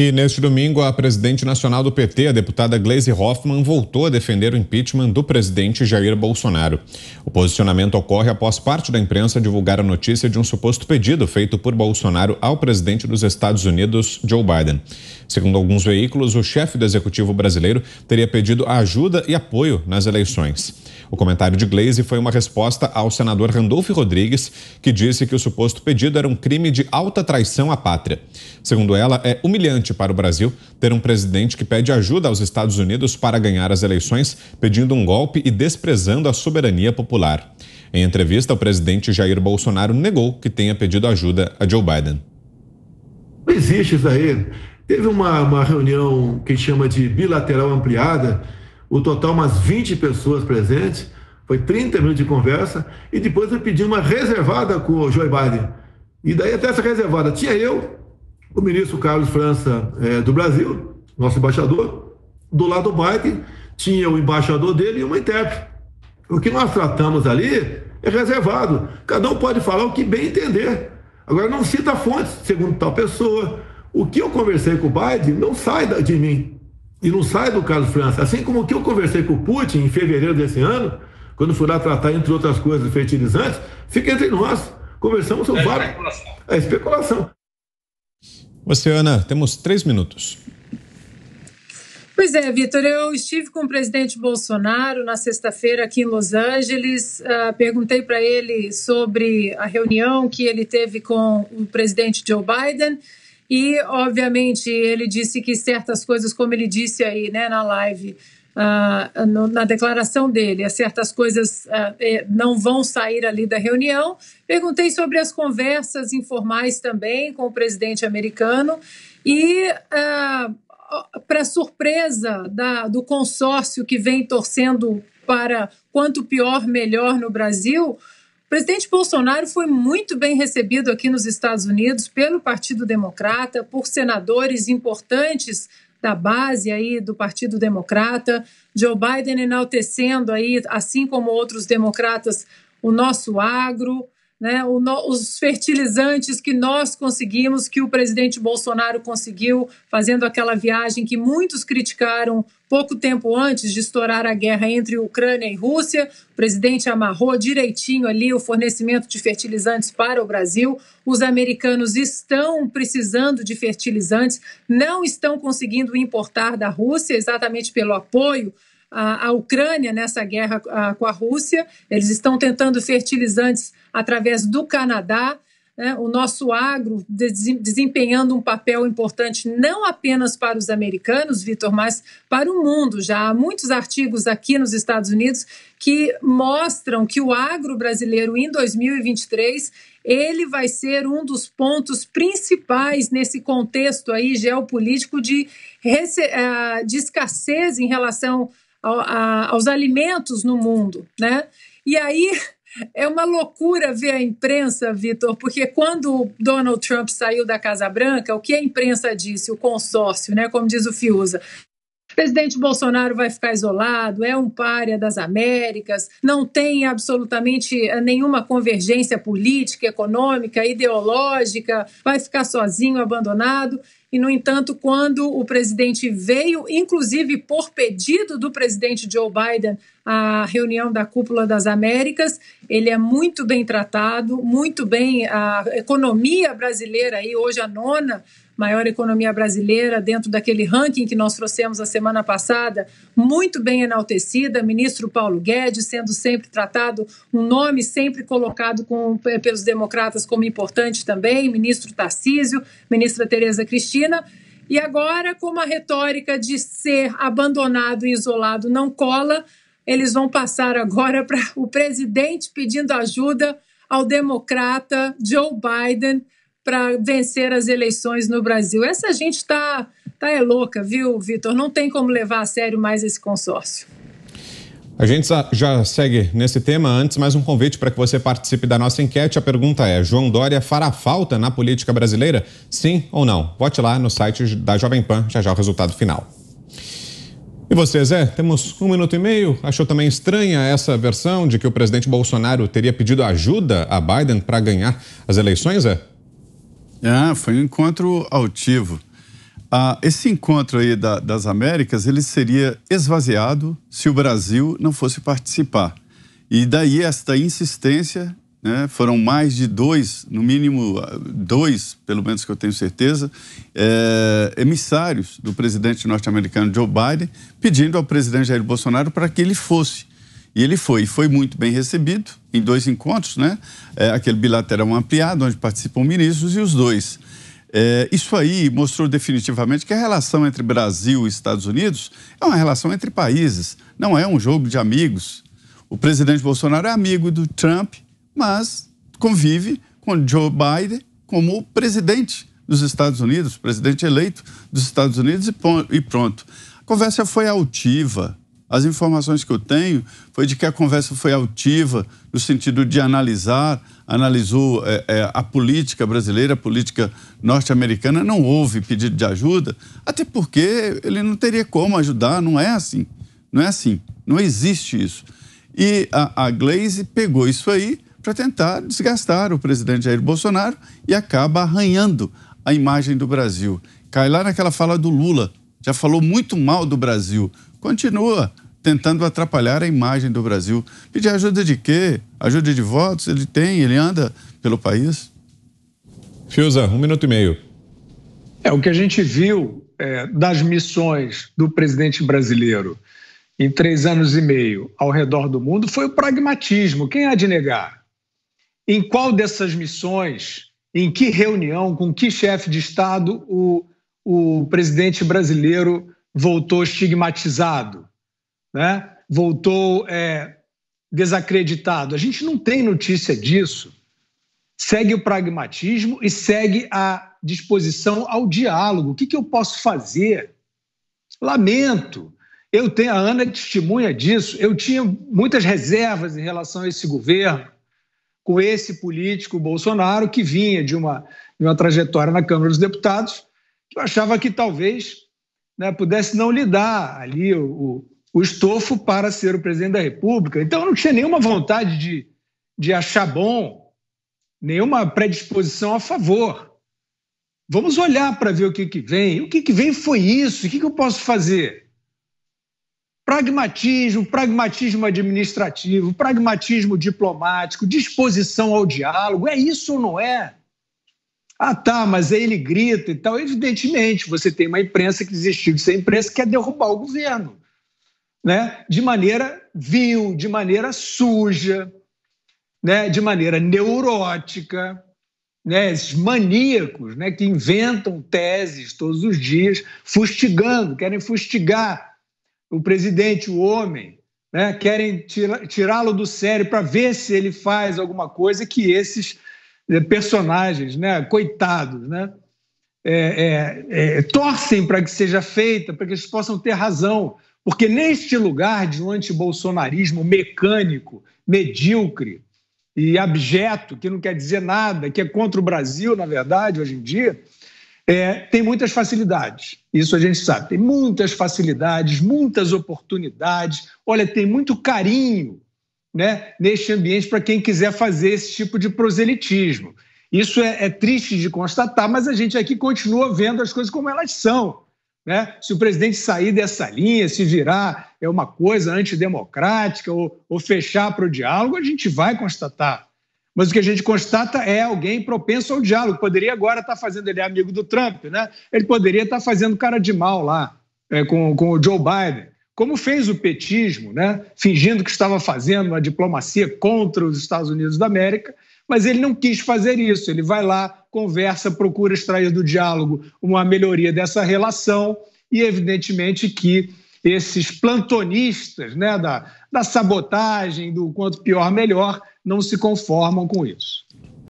E neste domingo, a presidente nacional do PT, a deputada Gleisi Hoffmann, voltou a defender o impeachment do presidente Jair Bolsonaro. O posicionamento ocorre após parte da imprensa divulgar a notícia de um suposto pedido feito por Bolsonaro ao presidente dos Estados Unidos, Joe Biden. Segundo alguns veículos, o chefe do executivo brasileiro teria pedido ajuda e apoio nas eleições. O comentário de Glaze foi uma resposta ao senador Randolfo Rodrigues, que disse que o suposto pedido era um crime de alta traição à pátria. Segundo ela, é humilhante para o Brasil ter um presidente que pede ajuda aos Estados Unidos para ganhar as eleições, pedindo um golpe e desprezando a soberania popular. Em entrevista, o presidente Jair Bolsonaro negou que tenha pedido ajuda a Joe Biden. Não existe isso aí. Teve uma, uma reunião que chama de bilateral ampliada, o total umas 20 pessoas presentes, foi 30 minutos de conversa, e depois eu pedi uma reservada com o Joe Biden. E daí até essa reservada tinha eu, o ministro Carlos França é, do Brasil, nosso embaixador, do lado do Biden tinha o embaixador dele e uma intérprete. O que nós tratamos ali é reservado. Cada um pode falar o que bem entender. Agora não cita fontes, segundo tal pessoa, o que eu conversei com o Biden não sai de mim e não sai do Carlos França. Assim como o que eu conversei com o Putin em fevereiro desse ano, quando fui lá tratar, entre outras coisas, fertilizantes, fica entre nós. Conversamos sobre é vários. Especulação. É especulação. Oceana, temos três minutos. Pois é, Vitor, eu estive com o presidente Bolsonaro na sexta-feira aqui em Los Angeles. Uh, perguntei para ele sobre a reunião que ele teve com o presidente Joe Biden e, obviamente, ele disse que certas coisas, como ele disse aí né, na live, uh, no, na declaração dele, certas coisas uh, não vão sair ali da reunião. Perguntei sobre as conversas informais também com o presidente americano e. Uh, ah, para surpresa da, do consórcio que vem torcendo para quanto pior, melhor no Brasil, o presidente Bolsonaro foi muito bem recebido aqui nos Estados Unidos pelo Partido Democrata, por senadores importantes da base aí do Partido Democrata. Joe Biden enaltecendo aí, assim como outros democratas, o nosso agro, né, o no, os fertilizantes que nós conseguimos, que o presidente Bolsonaro conseguiu, fazendo aquela viagem que muitos criticaram Pouco tempo antes de estourar a guerra entre Ucrânia e Rússia, o presidente amarrou direitinho ali o fornecimento de fertilizantes para o Brasil. Os americanos estão precisando de fertilizantes, não estão conseguindo importar da Rússia, exatamente pelo apoio à Ucrânia nessa guerra ah, com a Rússia. Eles estão tentando fertilizantes através do Canadá né, o nosso agro desempenhando um papel importante não apenas para os americanos, Vitor, mas para o mundo. Já há muitos artigos aqui nos Estados Unidos que mostram que o agro brasileiro em 2023 ele vai ser um dos pontos principais nesse contexto aí geopolítico de, eh, de escassez em relação aos alimentos no mundo, né? E aí é uma loucura ver a imprensa, Vitor, porque quando Donald Trump saiu da Casa Branca, o que a imprensa disse, o consórcio, né, como diz o Fiuza, o presidente Bolsonaro vai ficar isolado, é um párea das Américas, não tem absolutamente eh, nenhuma convergência política, econômica, ideológica, vai ficar sozinho, abandonado. E, no entanto, quando o presidente veio, inclusive por pedido do presidente Joe Biden, à reunião da Cúpula das Américas, ele é muito bem tratado, muito bem. A economia brasileira, aí, hoje a nona maior economia brasileira, dentro daquele ranking que nós trouxemos a semana passada, muito bem enaltecida, ministro Paulo Guedes sendo sempre tratado, um nome sempre colocado com, eh, pelos democratas como importante também, ministro Tarcísio, ministra Tereza Cristina. E agora, como a retórica de ser abandonado e isolado não cola, eles vão passar agora para o presidente pedindo ajuda ao democrata Joe Biden para vencer as eleições no Brasil. Essa gente está tá é louca, viu, Vitor? Não tem como levar a sério mais esse consórcio. A gente já segue nesse tema. Antes, mais um convite para que você participe da nossa enquete. A pergunta é: João Dória fará falta na política brasileira? Sim ou não? Vote lá no site da Jovem Pan, já já o resultado final. E você, Zé? Temos um minuto e meio. Achou também estranha essa versão de que o presidente Bolsonaro teria pedido ajuda a Biden para ganhar as eleições, Zé? Ah, foi um encontro altivo. Ah, esse encontro aí da, das Américas ele seria esvaziado se o Brasil não fosse participar. E daí esta insistência, né, foram mais de dois, no mínimo ah, dois, pelo menos que eu tenho certeza, é, emissários do presidente norte-americano Joe Biden pedindo ao presidente Jair Bolsonaro para que ele fosse. E ele foi, foi muito bem recebido em dois encontros, né? É, aquele bilateral ampliado, onde participam ministros e os dois. É, isso aí mostrou definitivamente que a relação entre Brasil e Estados Unidos é uma relação entre países, não é um jogo de amigos. O presidente Bolsonaro é amigo do Trump, mas convive com Joe Biden como presidente dos Estados Unidos, presidente eleito dos Estados Unidos e pronto. A conversa foi altiva, as informações que eu tenho foi de que a conversa foi altiva, no sentido de analisar, analisou é, é, a política brasileira, a política norte-americana. Não houve pedido de ajuda, até porque ele não teria como ajudar, não é assim. Não é assim. Não existe isso. E a, a Glaze pegou isso aí para tentar desgastar o presidente Jair Bolsonaro e acaba arranhando a imagem do Brasil. Cai lá naquela fala do Lula. Já falou muito mal do Brasil continua tentando atrapalhar a imagem do Brasil. Pedir ajuda de quê? Ajuda de votos? Ele tem, ele anda pelo país? Fiuza, um minuto e meio. É o que a gente viu é, das missões do presidente brasileiro em três anos e meio ao redor do mundo foi o pragmatismo. Quem há de negar? Em qual dessas missões, em que reunião, com que chefe de Estado o, o presidente brasileiro voltou estigmatizado, né? voltou é, desacreditado. A gente não tem notícia disso. Segue o pragmatismo e segue a disposição ao diálogo. O que, que eu posso fazer? Lamento. Eu tenho, a Ana é testemunha disso. Eu tinha muitas reservas em relação a esse governo, com esse político Bolsonaro, que vinha de uma, de uma trajetória na Câmara dos Deputados, que eu achava que talvez né, pudesse não lhe dar ali o, o, o, estofo para ser o presidente da República. Então, eu não tinha nenhuma vontade de, de achar bom, nenhuma predisposição a favor. Vamos olhar para ver o que, que vem. O que, que vem foi isso, o que, que eu posso fazer? pragmatismo, pragmatismo administrativo, pragmatismo diplomático, disposição ao diálogo, é isso ou não é? Ah, tá, mas aí ele grita e tal. Evidentemente, você tem uma imprensa que desistiu de ser imprensa, que quer derrubar o governo, né? De maneira vil, de maneira suja, né? De maneira neurótica, né? Esses maníacos, né? Que inventam teses todos os dias, fustigando, querem fustigar o presidente, o homem, né? Querem tirá-lo do sério para ver se ele faz alguma coisa que esses personagens, né? coitados, né? É, é, é, torcem para que seja feita, para que eles possam ter razão. Porque neste lugar de um antibolsonarismo mecânico, medíocre e abjeto, que não quer dizer nada, que é contra o Brasil, na verdade, hoje em dia, é, tem muitas facilidades. Isso a gente sabe. Tem muitas facilidades, muitas oportunidades. Olha, tem muito carinho né, neste ambiente para quem quiser fazer esse tipo de proselitismo. Isso é, é, triste de constatar, mas a gente aqui continua vendo as coisas como elas são. Né? Se o presidente sair dessa linha, se virar é uma coisa antidemocrática ou, ou fechar para o diálogo, a gente vai constatar. Mas o que a gente constata é alguém propenso ao diálogo. Poderia agora estar tá fazendo, ele é amigo do Trump, né? ele poderia estar tá fazendo cara de mal lá é, com, com o Joe Biden como fez o petismo, né? fingindo que estava fazendo uma diplomacia contra os Estados Unidos da América, mas ele não quis fazer isso. Ele vai lá, conversa, procura extrair do diálogo uma melhoria dessa relação, e evidentemente que esses plantonistas né, da, da sabotagem, do quanto pior melhor, não se conformam com isso.